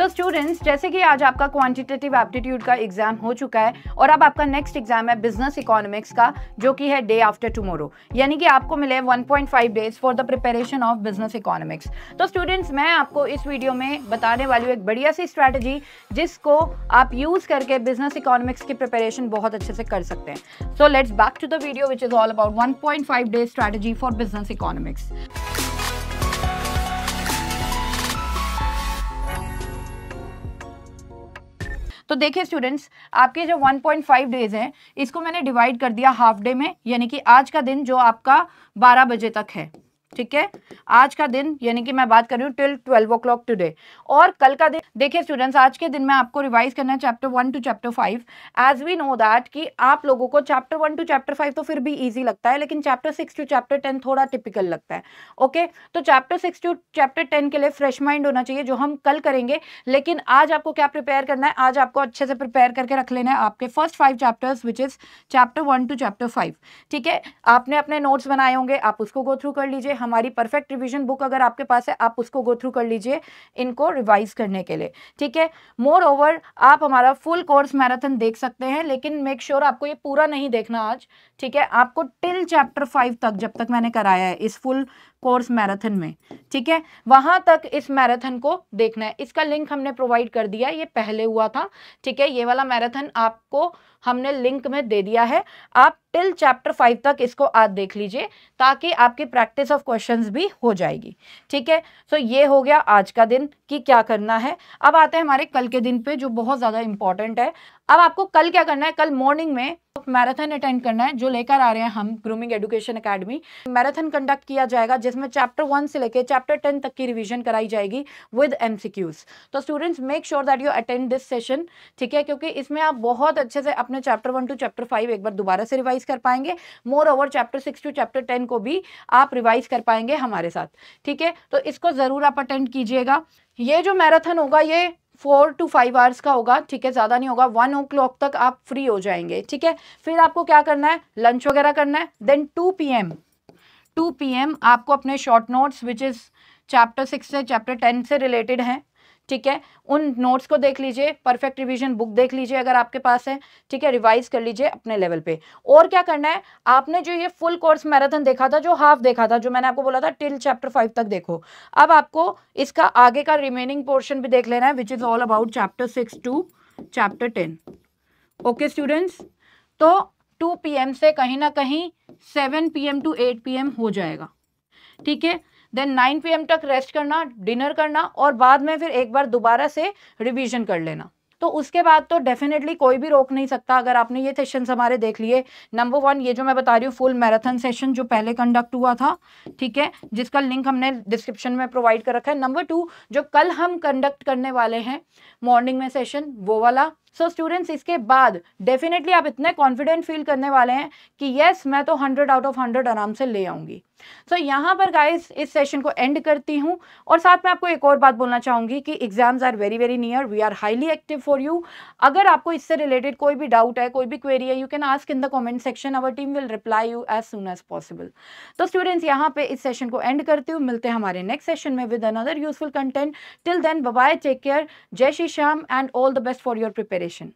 तो स्टूडेंट्स जैसे कि आज आपका क्वांटिटेटिव एप्टीट्यूड का एग्जाम हो चुका है और अब आपका नेक्स्ट एग्जाम है बिजनेस इकोनॉमिक्स का जो कि है डे आफ्टर टुमारो यानी कि आपको मिले 1.5 days for the preparation of business economics तो स्टूडेंट्स मैं आपको इस वीडियो में बताने वाली हूँ एक बढ़िया सी स्ट्रैटेजी जिसको आप यूज़ करके बिजनेस इकोनॉमिक्स की प्रिपेरेशन बहुत अच्छे से कर सकते हैं so let's back to the video which is all about one days strategy for business economics तो देखिए स्टूडेंट्स आपके जो 1.5 डेज हैं इसको मैंने डिवाइड कर दिया हाफ डे में यानी कि आज का दिन जो आपका 12 बजे तक है ठीक है आज का दिन यानी कि मैं बात कर रही हूँ till twelve o'clock today और कल का दिन देखिए स्टूडेंट्स आज के दिन में आपको रिवाइज करना है chapter one to chapter five as we know that कि आप लोगों को chapter one to chapter five तो फिर भी ईजी लगता है लेकिन chapter six to chapter ten थोड़ा टिपिकल लगता है ओके तो chapter six to chapter ten के लिए फ्रेश माइंड होना चाहिए जो हम कल करेंगे लेकिन आज आपको क्या प्रिपेयर करना है आज आपको अच्छे से प्रिपेयर करके रख लेना है आपके first five chapters which is chapter one to chapter five ठीक है आपने अपने नोट्स बनाए होंगे आप उसको गो थ्रू कर लीजिए हमारी परफेक्ट रिविजन बुक अगर आपके पास है आप उसको गो थ्रू कर लीजिए इनको रिवाइज करने के लिए ठीक है मोर ओवर आप हमारा फुल कोर्स मैराथन देख सकते हैं लेकिन मेक श्योर sure आपको ये पूरा नहीं देखना आज ठीक है आपको टिल चैप्टर फाइव तक जब तक मैंने कराया है इस फुल कोर्स मैराथन में ठीक है वहां तक इस मैराथन को देखना है इसका लिंक हमने प्रोवाइड कर दिया ये पहले हुआ था ठीक है ये वाला मैराथन आपको हमने लिंक में दे दिया है आप टिल चैप्टर फाइव तक इसको आज देख लीजिए ताकि आपकी प्रैक्टिस ऑफ क्वेश्चंस भी हो जाएगी ठीक है सो ये हो गया आज का दिन कि क्या करना है अब आते हैं हमारे कल के दिन पे जो बहुत ज़्यादा इंपॉर्टेंट है अब आपको कल क्या करना है कल मॉर्निंग में मैराथन अटेंड करना है जो लेकर आ रहे हैं हम grooming education academy marathon conduct किया जाएगा जिसमें चैप्टर वन से लेकर चैप्टर टेन तक की रिवीजन कराई जाएगी विद एमसीक्यूज तो students make sure that you attend this session ठीक है क्योंकि इसमें आप बहुत अच्छे से अपने chapter one to chapter five एक बार दोबारा से रिवाइज कर पाएंगे moreover chapter six to chapter ten को भी आप रिवाइज कर पाएंगे हमारे साथ ठीक है तो इसको ज़रूर आप अटेंड कीजिएगा ये जो मैराथन होगा ये फोर टू फाइव आवर्स का होगा ठीक है ज़्यादा नहीं होगा वन ओ क्लॉक तक आप फ्री हो जाएंगे ठीक है फिर आपको क्या करना है लंच वगैरह करना है then two P M two P M आपको अपने short notes which is chapter six से चैप्टर टेन से रिलेटेड हैं ठीक है उन नोट्स को देख लीजिए परफेक्ट रिवीजन बुक देख लीजिए अगर आपके पास है ठीक है रिवाइज कर लीजिए अपने लेवल पे और क्या करना है आपने जो ये फुल कोर्स मैराथन देखा था जो हाफ देखा था जो मैंने आपको बोला था टिल चैप्टर फाइव तक देखो अब आपको इसका आगे का रिमेनिंग पोर्शन भी देख लेना है which is all about chapter six to chapter ten okay students तो टू पी से कहीं ना कहीं seven P to eight P हो जाएगा ठीक है देन 9 पीएम तक रेस्ट करना डिनर करना और बाद में फिर एक बार दोबारा से रिवीजन कर लेना तो उसके बाद तो डेफिनेटली कोई भी रोक नहीं सकता अगर आपने ये सेशन हमारे देख लिए नंबर वन ये जो मैं बता रही हूँ फुल मैराथन सेशन जो पहले कंडक्ट हुआ था ठीक है जिसका लिंक हमने डिस्क्रिप्शन में प्रोवाइड कर रखा है नंबर टू जो कल हम कंडक्ट करने वाले हैं मॉर्निंग में सेशन वो वाला सो so, स्टूडेंट्स इसके बाद डेफिनेटली आप इतने कॉन्फिडेंट फील करने वाले हैं कि yes, मैं तो हंड्रेड आउट ऑफ हंड्रेड आराम से ले आऊंगी सो so, यहाँ पर गाइस इस सेशन को एंड करती हूँ और साथ में आपको एक और बात बोलना चाहूंगी कि exams are very very near we are highly active for you अगर आपको इससे रिलेटेड कोई भी डाउट है कोई भी क्वेरी है you can ask in the comment section our team will reply you as soon as possible तो स्टूडेंट्स यहाँ पे इस सेशन को एंड करती हूँ मिलते हैं हमारे नेक्स्ट सेशन में with another useful content till then bye bye take care जय Shri Shyam and all the best for your prepare Federation.